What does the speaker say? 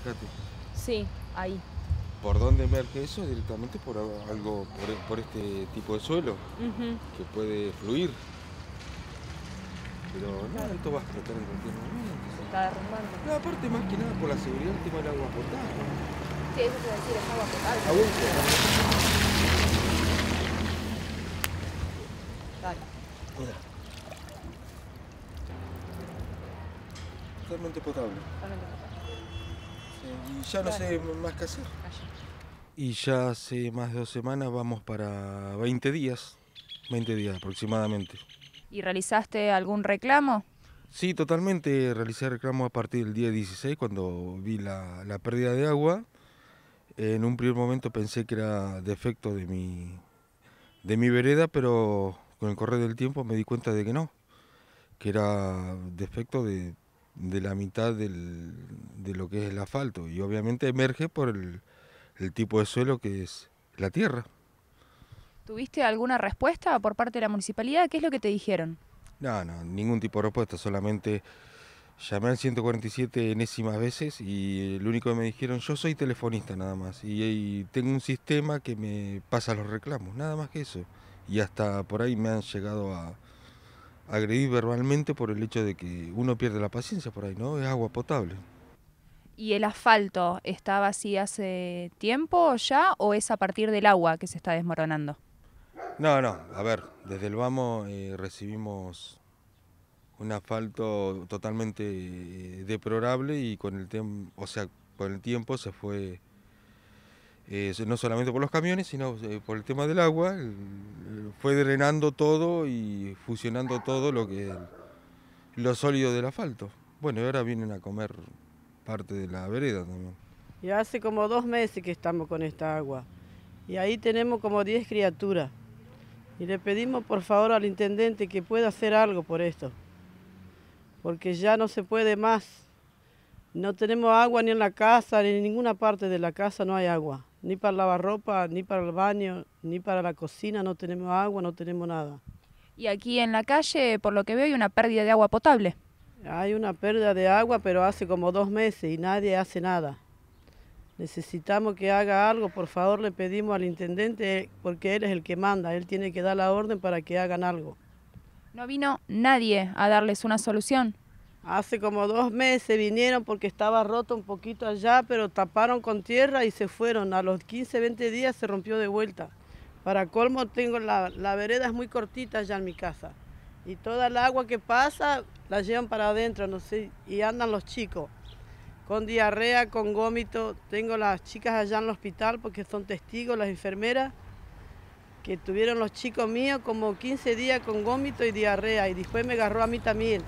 fíjate. Sí, ahí. ¿Por dónde emerge eso? Directamente por algo, por, por este tipo de suelo, que puede fluir. Pero nada, esto va a explotar en cualquier Se está derrumbando. No, aparte más que nada por la seguridad el tema del agua potable. Sí, eso se decir, es agua potable. Agua Dale. Mira. Totalmente potable. Totalmente potable ya no sé más qué hacer. Y ya hace más de dos semanas vamos para 20 días, 20 días aproximadamente. ¿Y realizaste algún reclamo? Sí, totalmente. Realicé reclamo a partir del día 16 cuando vi la, pérdida de agua. En un primer momento pensé que era defecto de mi, de mi vereda, pero con el correr del tiempo me di cuenta de que no, que era defecto de de la mitad del, de lo que es el asfalto y obviamente emerge por el, tipo de suelo que es la tierra. ¿Tuviste alguna respuesta por parte de la municipalidad? ¿Qué es lo que te dijeron? No, no, ningún tipo de respuesta, solamente llamé al 147 enésimas veces y lo único que me dijeron, yo soy telefonista nada más y tengo un sistema que me pasa los reclamos, nada más que eso. Y hasta por ahí me han llegado a, agredir verbalmente por el hecho de que uno pierde la paciencia por ahí, ¿no? Es agua potable. ¿Y el asfalto estaba así hace tiempo ya o es a partir del agua que se está desmoronando? No, no, a ver, desde el vamos eh, recibimos un asfalto totalmente eh, deplorable y con el o sea, con el tiempo se fue eh, no solamente por los camiones, sino por el tema del agua, fue drenando todo y fusionando todo lo que lo sólido del asfalto. Bueno, y ahora vienen a comer parte de la vereda también. Y hace como dos meses que estamos con esta agua. Y ahí tenemos como 10 criaturas. Y le pedimos por favor al intendente que pueda hacer algo por esto. Porque ya no se puede más. No tenemos agua ni en la casa, ni en ninguna parte de la casa no hay agua ni para lavar ropa, ni para el baño, ni para la cocina, no tenemos agua, no tenemos nada. Y aquí en la calle, por lo que veo, hay una pérdida de agua potable. Hay una pérdida de agua, pero hace como dos meses y nadie hace nada. Necesitamos que haga algo, por favor le pedimos al intendente, porque él es el que manda, él tiene que dar la orden para que hagan algo. No vino nadie a darles una solución. Hace como dos meses vinieron porque estaba roto un poquito allá, pero taparon con tierra y se fueron. A los 15, 20 días se rompió de vuelta. Para colmo, tengo la, vereda es muy cortita allá en mi casa. Y toda el agua que pasa la llevan para adentro, no sé, y andan los chicos. Con diarrea, con gómito. Tengo las chicas allá en el hospital porque son testigos, las enfermeras, que tuvieron los chicos míos como 15 días con gómito y diarrea. Y después me agarró a mí también.